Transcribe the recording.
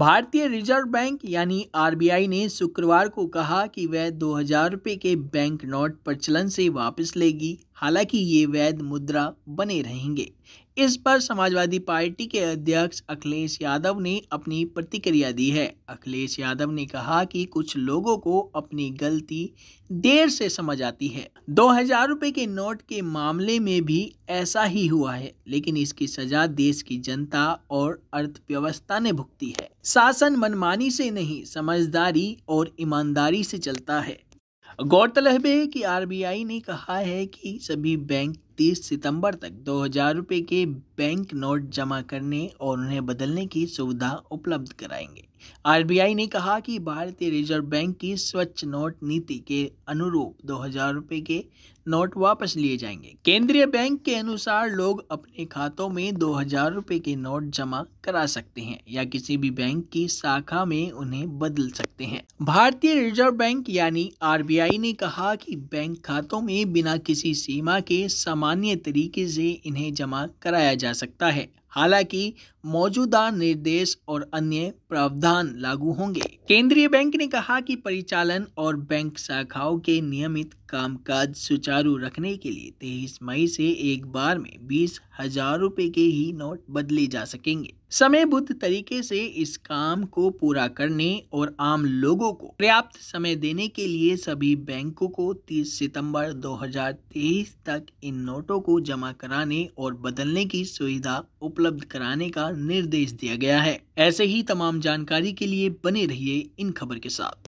भारतीय reserve bank यानी RBI ने शुक्रवार को कहा कि वह दो हजार रुपये के बैंक नोट प्रचलन से वापस लेगी हालांकि ये वैध मुद्रा बने रहेंगे इस पर समाजवादी पार्टी के अध्यक्ष अखिलेश यादव ने अपनी प्रतिक्रिया दी है अखिलेश यादव ने कहा कि कुछ लोगों को अपनी गलती देर से समझ आती है दो हजार रूपए के नोट के मामले में भी ऐसा ही हुआ है लेकिन इसकी सजा देश की जनता और अर्थव्यवस्था ने भुगती है शासन मनमानी से नहीं समझदारी और ईमानदारी से चलता है गौरतलब है कि आरबीआई ने कहा है कि सभी बैंक 30 सितंबर तक दो हजार रुपये के बैंक नोट जमा करने और उन्हें बदलने की सुविधा उपलब्ध कराएंगे आरबीआई ने कहा कि भारतीय रिजर्व बैंक की स्वच्छ नोट नीति के अनुरूप दो हजार रुपये के नोट वापस लिए जाएंगे केंद्रीय बैंक के अनुसार लोग अपने खातों में दो हजार रुपये के नोट जमा करा सकते हैं या किसी भी बैंक की शाखा में उन्हें बदल सकते हैं भारतीय रिजर्व बैंक यानी आरबीआई ने कहा कि बैंक खातों में बिना किसी सीमा के सामान्य तरीके से इन्हें जमा कराया जा सकता है हालांकि मौजूदा निर्देश और अन्य प्रावधान लागू होंगे केंद्रीय बैंक ने कहा कि परिचालन और बैंक शाखाओं के नियमित कामकाज सुचारू रखने के लिए तेईस मई से एक बार में बीस हजार रूपए के ही नोट बदले जा सकेंगे समय बुद्ध तरीके से इस काम को पूरा करने और आम लोगों को पर्याप्त समय देने के लिए सभी बैंकों को 30 सितंबर 2023 तक इन नोटों को जमा कराने और बदलने की सुविधा उपलब्ध उपलब्ध कराने का निर्देश दिया गया है ऐसे ही तमाम जानकारी के लिए बने रहिए इन खबर के साथ